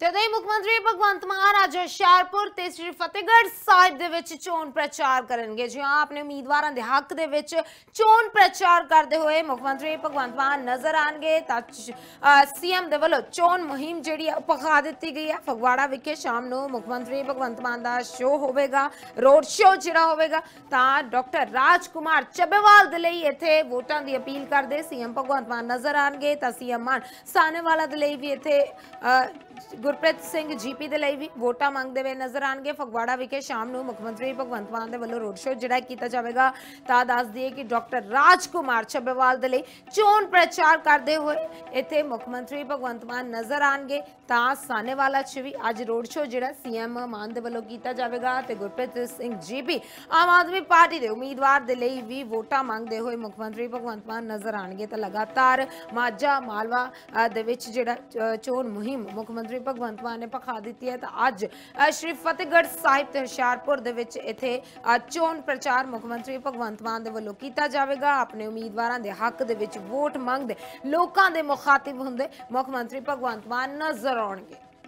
ਤਦੇ ਮੁੱਖ ਮੰਤਰੀ ਭਗਵੰਤ ਮਾਨ ਅੱਜ ਤੇ ਸ੍ਰੀ ਫਤਿਹਗੜ੍ਹ ਸਾਹਿਬ ਦੇ ਵਿੱਚ ਚੋਣ ਪ੍ਰਚਾਰ ਕਰਨਗੇ ਜਿਹਾਂ ਆਪਣੇ ਉਮੀਦਵਾਰਾਂ ਦੇ ਹੱਕ ਦੇ ਵਿੱਚ ਚੋਣ ਪ੍ਰਚਾਰ ਕਰਦੇ ਹੋਏ ਮੁੱਖ ਮੰਤਰੀ ਭਗਵੰਤ ਮਾਨ ਨਜ਼ਰ ਆਣਗੇ ਤਾਂ ਸੀਐਮ ਦੇ ਵੱਲੋਂ ਚੋਣ ਮੁਹਿੰਮ ਜਿਹੜੀ ਹੈ ਪਖਾ ਦਿੱਤੀ ਗਈ ਹੈ ਫਗਵਾੜਾ ਵਿਖੇ ਸ਼ਾਮ ਨੂੰ ਮੁੱਖ ਮੰਤਰੀ ਭਗਵੰਤ ਮਾਨ ਦਾ ਸ਼ੋਅ ਹੋਵੇਗਾ ਰੋਡ ਸ਼ੋਅ ਜਿਹੜਾ ਹੋਵੇਗਾ ਤਾਂ ਡਾਕਟਰ ਰਾਜਕੁਮਾਰ ਚੱਬੇਵਾਲ ਦੇ ਲਈ ਇੱਥੇ ਵੋਟਾਂ ਦੀ ਅਪੀਲ ਕਰਦੇ ਸੀਐਮ ਭਗਵੰਤ ਮਾਨ ਨਜ਼ਰ ਆਣਗੇ ਤਾਂ ਸੀਐਮ ਮਾਨ ਸਾਨੇਵਾਲਾ ਦੇ ਲਈ ਵੀ ਇੱਥੇ ਗੁਰਪ੍ਰੀਤ ਸਿੰਘ ਜੀਪੀ ਦੇ ਲਈ ਵੀ ਵੋਟਾਂ ਮੰਗਦੇ ਹੋਏ ਨਜ਼ਰ ਆਣਗੇ ਫਗਵਾੜਾ ਵਿਖੇ ਸ਼ਾਮ ਨੂੰ ਮੁੱਖ ਮੰਤਰੀ ਭਗਵੰਤ ਮਾਨ ਦੇ ਵੱਲੋਂ ਰੋਡ ਸ਼ੋਅ ਜਿਹੜਾ ਕੀਤਾ ਜਾਵੇਗਾ ਤਾਂ ਦੱਸ ਦਈਏ ਕਿ ਡਾਕਟਰ ਰਾਜਕੁਮਾਰ ਛੱਬੇਵਾਲ ਦੇ ਲਈ ਚੋਣ ਪ੍ਰਚਾਰ ਕਰਦੇ ਹੋਏ ਇੱਥੇ ਮੁੱਖ ਮੰਤਰੀ ਭਗਵੰਤ ਮਾਨ ਨਜ਼ਰ ਆਣਗੇ ਤਾਂ ਸਾਨੇਵਾਲਾ 'ਚ ਵੀ ਅੱਜ ਰੋਡ ਸ਼ੋਅ ਜਿਹੜਾ ਸੀਐਮ ਮਾਨ ਦੇ ਵੱਲੋਂ ਕੀਤਾ ਜਾਵੇਗਾ ਤੇ ਗੁਰਪ੍ਰੀਤ ਸਿੰਘ ਜੀਪੀ ਆਮ ਆਦਮੀ ਪਾਰਟੀ ਦੇ ਉਮੀਦਵਾਰ ਦੇ ਲਈ ਵੀ ਵੋਟਾਂ ਮੰਗਦੇ ਹੋਏ ਮੁੱਖ ਮੰਤਰੀ ਭਗਵੰਤ ਮਾਨ ਨਜ਼ਰ ਆਣਗੇ ਤਾਂ ਲਗਾਤਾਰ ਮਾਝਾ ਮਾਲਵਾ ਦੇ ਵਿੱਚ ਜਿਹੜਾ ਚੋਣ ਮੁਹਿੰਮ ਮੁੱਖ ਮੰਤਰੀ ਬਾਉਂਡਰੀ ਭਗਵੰਤ ਮਾਨ ਨੇ ਪਖਾ ਦਿੱਤੀ ਹੈ ਤਾਂ ਅੱਜ ਸ਼੍ਰੀ ਫਤਿਹਗੜ੍ਹ ਸਾਹਿਬ ਤੇ ਹਸ਼ਿਆਰਪੁਰ ਦੇ ਵਿੱਚ ਇੱਥੇ ਚੋਣ ਪ੍ਰਚਾਰ ਮੁੱਖ ਮੰਤਰੀ ਭਗਵੰਤ ਮਾਨ ਦੇ ਵੱਲੋਂ ਕੀਤਾ ਜਾਵੇਗਾ ਆਪਣੇ ਉਮੀਦਵਾਰਾਂ ਦੇ ਹੱਕ ਦੇ ਵਿੱਚ ਵੋਟ ਮੰਗਦੇ ਲੋਕਾਂ ਦੇ ਮੁਖਾਤਿਬ ਹੁੰਦੇ ਮੁੱਖ ਮੰਤਰੀ ਭਗਵੰਤ ਮਾਨ ਨਜ਼ਰ ਆਉਣਗੇ